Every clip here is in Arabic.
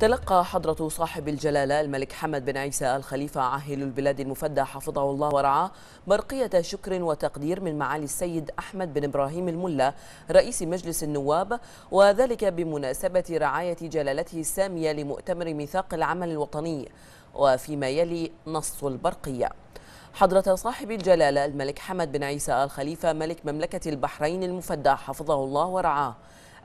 تلقى حضرة صاحب الجلالة الملك حمد بن عيسى الخليفة عاهل البلاد المفدى حفظه الله ورعاه برقية شكر وتقدير من معالي السيد أحمد بن إبراهيم الملا رئيس مجلس النواب وذلك بمناسبة رعاية جلالته السامية لمؤتمر ميثاق العمل الوطني وفيما يلي نص البرقية حضرة صاحب الجلالة الملك حمد بن عيسى الخليفة ملك مملكة البحرين المفدى حفظه الله ورعاه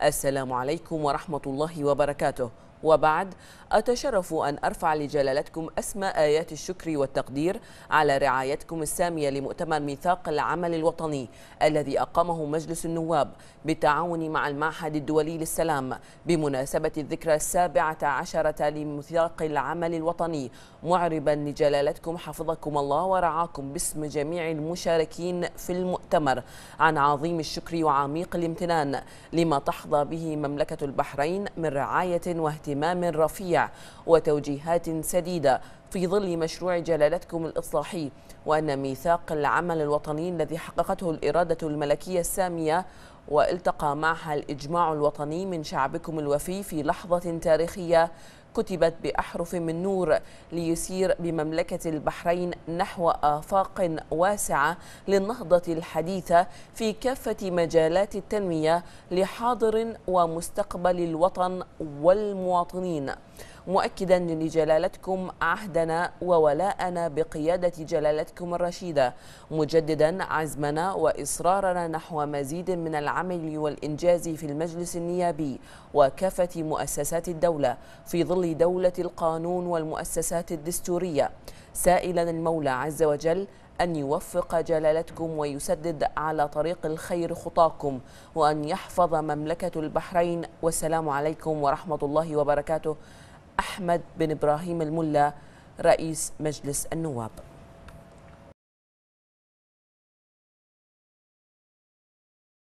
السلام عليكم ورحمة الله وبركاته وبعد أتشرف أن أرفع لجلالتكم أسمى آيات الشكر والتقدير على رعايتكم السامية لمؤتمر ميثاق العمل الوطني الذي أقامه مجلس النواب بالتعاون مع المعهد الدولي للسلام بمناسبة الذكرى السابعة عشرة لميثاق العمل الوطني معربا لجلالتكم حفظكم الله ورعاكم باسم جميع المشاركين في المؤتمر عن عظيم الشكر وعميق الامتنان لما تحظى به مملكة البحرين من رعاية واهتمام اهتمام رفيع وتوجيهات سديدة في ظل مشروع جلالتكم الإصلاحي وأن ميثاق العمل الوطني الذي حققته الإرادة الملكية السامية والتقى معها الإجماع الوطني من شعبكم الوفي في لحظة تاريخية كتبت بأحرف من نور ليسير بمملكة البحرين نحو آفاق واسعة للنهضة الحديثة في كافة مجالات التنمية لحاضر ومستقبل الوطن والمواطنين مؤكدا لجلالتكم عهدنا وولاءنا بقيادة جلالتكم الرشيدة مجددا عزمنا وإصرارنا نحو مزيد من العمل والإنجاز في المجلس النيابي وكافة مؤسسات الدولة في ظل دولة القانون والمؤسسات الدستورية سائلا المولى عز وجل أن يوفق جلالتكم ويسدد على طريق الخير خطاكم وأن يحفظ مملكة البحرين والسلام عليكم ورحمة الله وبركاته أحمد بن إبراهيم الملا رئيس مجلس النواب